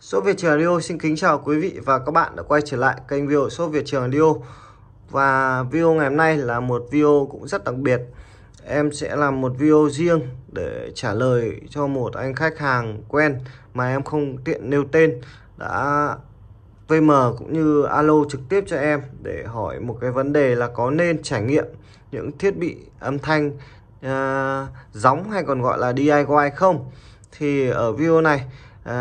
Số Việt Trường Liêu xin kính chào quý vị và các bạn đã quay trở lại kênh video Số Việt Trường Liêu Và video ngày hôm nay là một video cũng rất đặc biệt Em sẽ làm một video riêng để trả lời cho một anh khách hàng quen mà em không tiện nêu tên đã VM cũng như alo trực tiếp cho em để hỏi một cái vấn đề là có nên trải nghiệm những thiết bị âm thanh uh, gióng hay còn gọi là DIY không thì ở video này uh,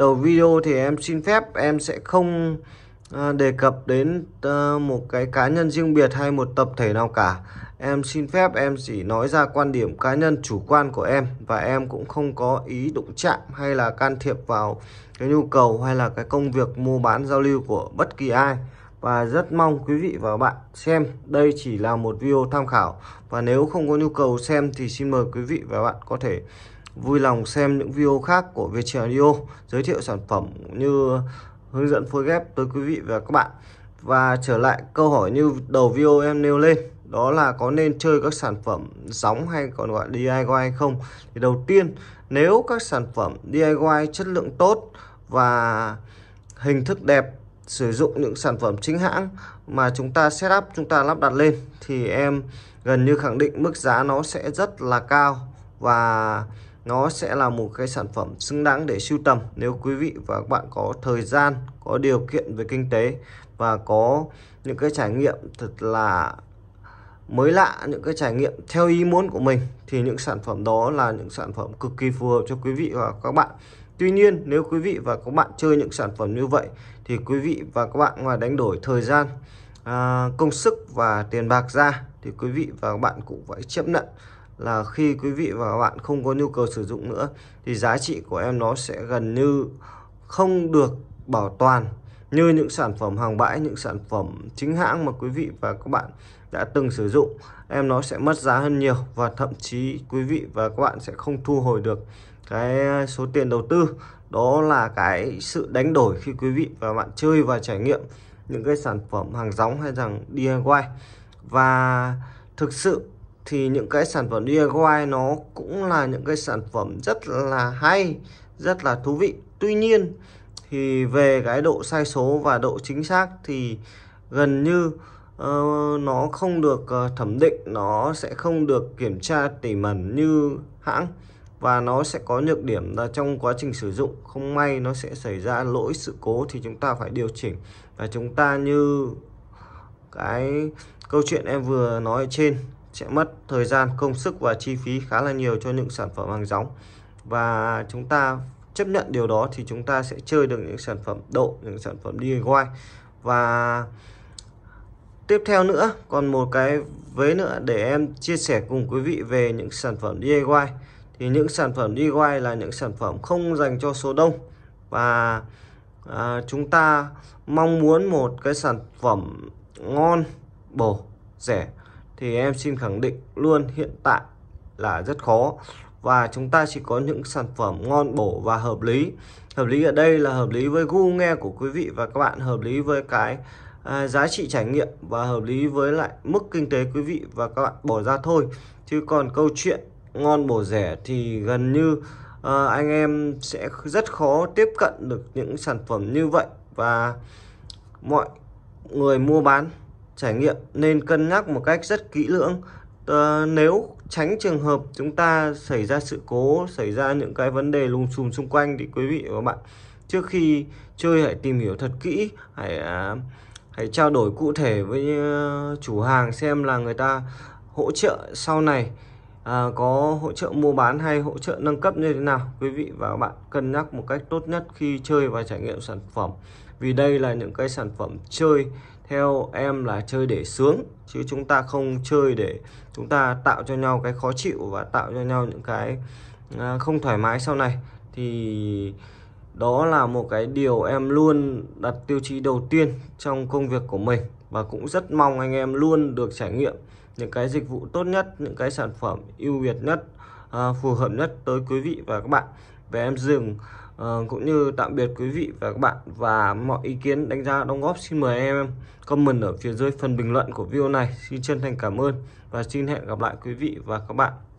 đầu video thì em xin phép em sẽ không à, đề cập đến à, một cái cá nhân riêng biệt hay một tập thể nào cả em xin phép em chỉ nói ra quan điểm cá nhân chủ quan của em và em cũng không có ý đụng chạm hay là can thiệp vào cái nhu cầu hay là cái công việc mua bán giao lưu của bất kỳ ai và rất mong quý vị và bạn xem đây chỉ là một video tham khảo và nếu không có nhu cầu xem thì xin mời quý vị và bạn có thể vui lòng xem những video khác của Viettel Audio giới thiệu sản phẩm như hướng dẫn phối ghép tới quý vị và các bạn. Và trở lại câu hỏi như đầu video em nêu lên đó là có nên chơi các sản phẩm gióng hay còn gọi DIY hay không thì đầu tiên nếu các sản phẩm DIY chất lượng tốt và hình thức đẹp sử dụng những sản phẩm chính hãng mà chúng ta setup chúng ta lắp đặt lên thì em gần như khẳng định mức giá nó sẽ rất là cao và nó sẽ là một cái sản phẩm xứng đáng để sưu tầm nếu quý vị và các bạn có thời gian có điều kiện về kinh tế và có những cái trải nghiệm thật là mới lạ những cái trải nghiệm theo ý muốn của mình thì những sản phẩm đó là những sản phẩm cực kỳ phù hợp cho quý vị và các bạn Tuy nhiên nếu quý vị và các bạn chơi những sản phẩm như vậy thì quý vị và các bạn ngoài đánh đổi thời gian à, công sức và tiền bạc ra thì quý vị và các bạn cũng phải chấp nhận là khi quý vị và các bạn không có nhu cầu sử dụng nữa thì giá trị của em nó sẽ gần như không được bảo toàn như những sản phẩm hàng bãi những sản phẩm chính hãng mà quý vị và các bạn đã từng sử dụng em nó sẽ mất giá hơn nhiều và thậm chí quý vị và các bạn sẽ không thu hồi được cái số tiền đầu tư đó là cái sự đánh đổi khi quý vị và bạn chơi và trải nghiệm những cái sản phẩm hàng gióng hay rằng DIY và thực sự thì những cái sản phẩm DIY nó cũng là những cái sản phẩm rất là hay rất là thú vị tuy nhiên thì về cái độ sai số và độ chính xác thì gần như uh, nó không được uh, thẩm định nó sẽ không được kiểm tra tỉ mẩn như hãng và nó sẽ có nhược điểm là trong quá trình sử dụng không may nó sẽ xảy ra lỗi sự cố thì chúng ta phải điều chỉnh và chúng ta như cái câu chuyện em vừa nói trên sẽ mất thời gian công sức và chi phí khá là nhiều cho những sản phẩm hàng giống và chúng ta chấp nhận điều đó thì chúng ta sẽ chơi được những sản phẩm độ những sản phẩm DIY và tiếp theo nữa còn một cái vế nữa để em chia sẻ cùng quý vị về những sản phẩm DIY thì những sản phẩm DIY là những sản phẩm không dành cho số đông và à, chúng ta mong muốn một cái sản phẩm ngon bổ rẻ thì em xin khẳng định luôn hiện tại là rất khó và chúng ta chỉ có những sản phẩm ngon bổ và hợp lý hợp lý ở đây là hợp lý với gu nghe của quý vị và các bạn hợp lý với cái à, giá trị trải nghiệm và hợp lý với lại mức kinh tế quý vị và các bạn bỏ ra thôi chứ còn câu chuyện ngon bổ rẻ thì gần như à, anh em sẽ rất khó tiếp cận được những sản phẩm như vậy và mọi người mua bán trải nghiệm nên cân nhắc một cách rất kỹ lưỡng à, nếu tránh trường hợp chúng ta xảy ra sự cố xảy ra những cái vấn đề lùm xùm xung quanh thì quý vị và các bạn trước khi chơi hãy tìm hiểu thật kỹ hãy à, hãy trao đổi cụ thể với ờ, chủ hàng xem là người ta hỗ trợ sau này à, có hỗ trợ mua bán hay hỗ trợ nâng cấp như thế nào quý vị và các bạn cân nhắc một cách tốt nhất khi chơi và trải nghiệm sản phẩm vì đây là những cái sản phẩm chơi theo em là chơi để sướng chứ chúng ta không chơi để chúng ta tạo cho nhau cái khó chịu và tạo cho nhau những cái à, không thoải mái sau này thì đó là một cái điều em luôn đặt tiêu chí đầu tiên trong công việc của mình và cũng rất mong anh em luôn được trải nghiệm những cái dịch vụ tốt nhất những cái sản phẩm ưu việt nhất à, phù hợp nhất tới quý vị và các bạn và em dừng uh, cũng như tạm biệt quý vị và các bạn và mọi ý kiến đánh giá đóng góp xin mời em comment ở phía dưới phần bình luận của video này xin chân thành cảm ơn và xin hẹn gặp lại quý vị và các bạn